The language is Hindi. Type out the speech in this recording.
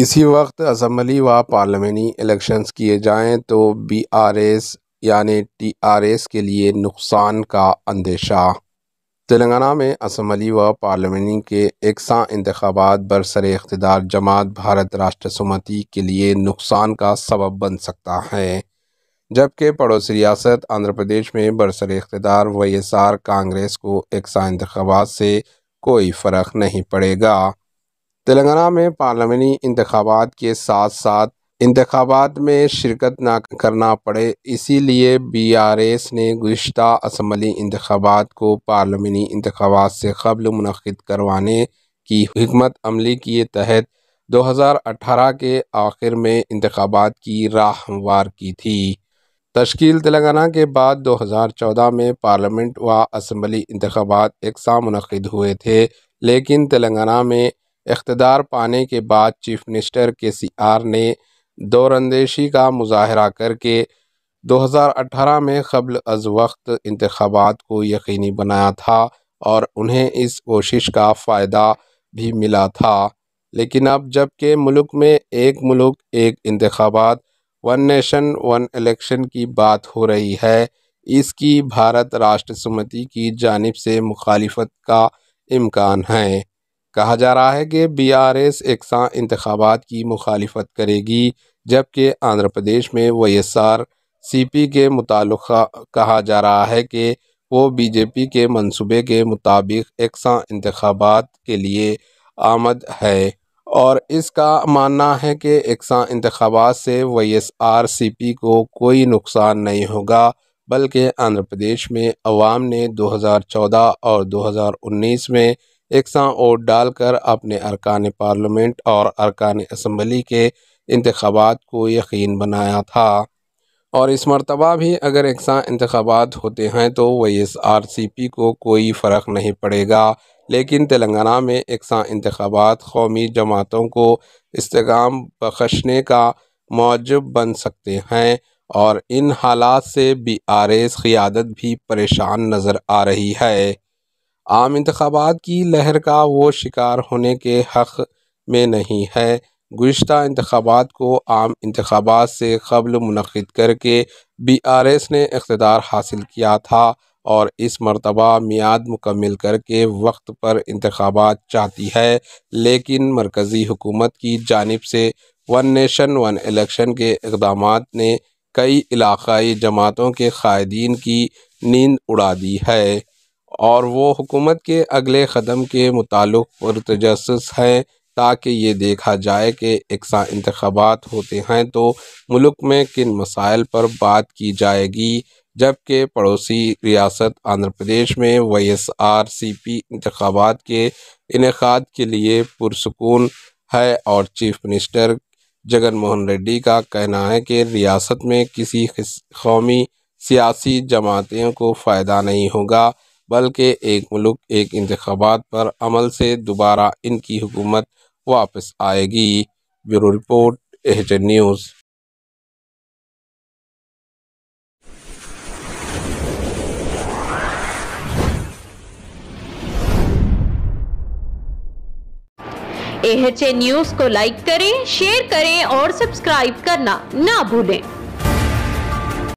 इसी वक्त असम्बली व पार्लियामानी इलेक्शंस किए जाएं तो बी आर एस यानि टी आर एस के लिए नुकसान का अंदेशा तेलंगाना में असम्बली व पार्लिमानी के एकसा इंतबात बरसर अकतदार जमात भारत राष्ट्र सुमति के लिए नुकसान का सबब बन सकता है जबकि पड़ोसी रियासत आंध्र प्रदेश में बरसर अख्तदार वाई एस आर कांग्रेस को एकसा इंतबात से कोई फ़र्क नहीं पड़ेगा तेलंगाना में पार्लियामानी इंतबात के साथ साथ इंतबात में शिरकत ना करना पड़े इसीलिए बी आर एस ने गुज्त असम्बली इंतबात को पार्लियामानी इंतबात से कबल मनद करवाने की हमत अमली के तहत दो हज़ार अठारह के आखिर में इंतबात की राह हमवार की थी तश्कील तेलंगाना के बाद दो हज़ार चौदह में पार्लियामेंट व असम्बली इंतबात एकसा मनद हुए थे लेकिन तेलंगाना में इकतदार पाने के बाद चीफ मिनिस्टर के सी आर ने दौरंदेशी का मुजाहरा करके 2018 में कबल अज वक्त इंतबात को यकीनी बनाया था और उन्हें इस कोशिश का फ़ायदा भी मिला था लेकिन अब जबकि मुल्क में एक मुल्क एक इंतबात वन नेशन वन इलेक्शन की बात हो रही है इसकी भारत राष्ट्र समिति की जानब से मुखालफत का इम्कान है कहा जा रहा है कि बी आर एस एकसा इंतबात की मुखालफत करेगी जबकि आंध्र प्रदेश में Y S R C P के मुतल कहा जा रहा है कि वो बीजेपी के मनसूबे के मुताबिक एकसा इंतबात के लिए आमद है और इसका मानना है कि एकसा इंतबात से Y S R C P को कोई नुकसान नहीं होगा बल्कि आंध्र प्रदेश में अवाम ने दो हज़ार चौदह और दो हज़ार उन्नीस में एकसा वोट डालकर अपने अरकान पार्लियामेंट और अरकान इसम्बली के इंतबात को यकीन बनाया था और इस मरतबा भी अगर एकसा इंतबात होते हैं तो वही एस आर सी पी को कोई फ़र्क नहीं पड़ेगा लेकिन तेलंगाना में एकसा इंतबात कौमी जमातों को इसकाम बख्शने का मौजब बन सकते हैं और इन हालात से बी आर एस क़ियादत भी परेशान नज़र आ रही है आम इंतबात की लहर का वो शिकार होने के हक़ में नहीं है गुज्त इंतबात को आम इंतबात से कबल मनद करके बी आर एस ने इकतदार हासिल किया था और इस मरतबा मियाद मुकम्मल करके वक्त पर इंतबात चाहती है लेकिन मरकज़ी हुकूमत की जानब से वन नेशन वन एलेक्शन के इकदाम ने कई इलाकई जमातों के क़ायदीन की नींद उड़ा दी है और वो हुकूमत के अगले क़दम के मुतक़ पुरतजस हैं ताकि ये देखा जाए कि यकसा इंतबात होते हैं तो मुल्क में किन मसाइल पर बात की जाएगी जबकि पड़ोसी रियासत आंध्र प्रदेश में Y S R C P इंतबात के इनका के लिए पुरसकून है और चीफ मिनिस्टर जगन मोहन रेड्डी का कहना है कि रियासत में किसी कौमी सियासी जमातों को फ़ायदा नहीं होगा बल्कि एक मुल्क एक इंतबात पर अमल से दोबारा इनकी हुकूमत वापस आएगी bureau report H news H news को लाइक करें शेयर करें और सब्सक्राइब करना ना भूलें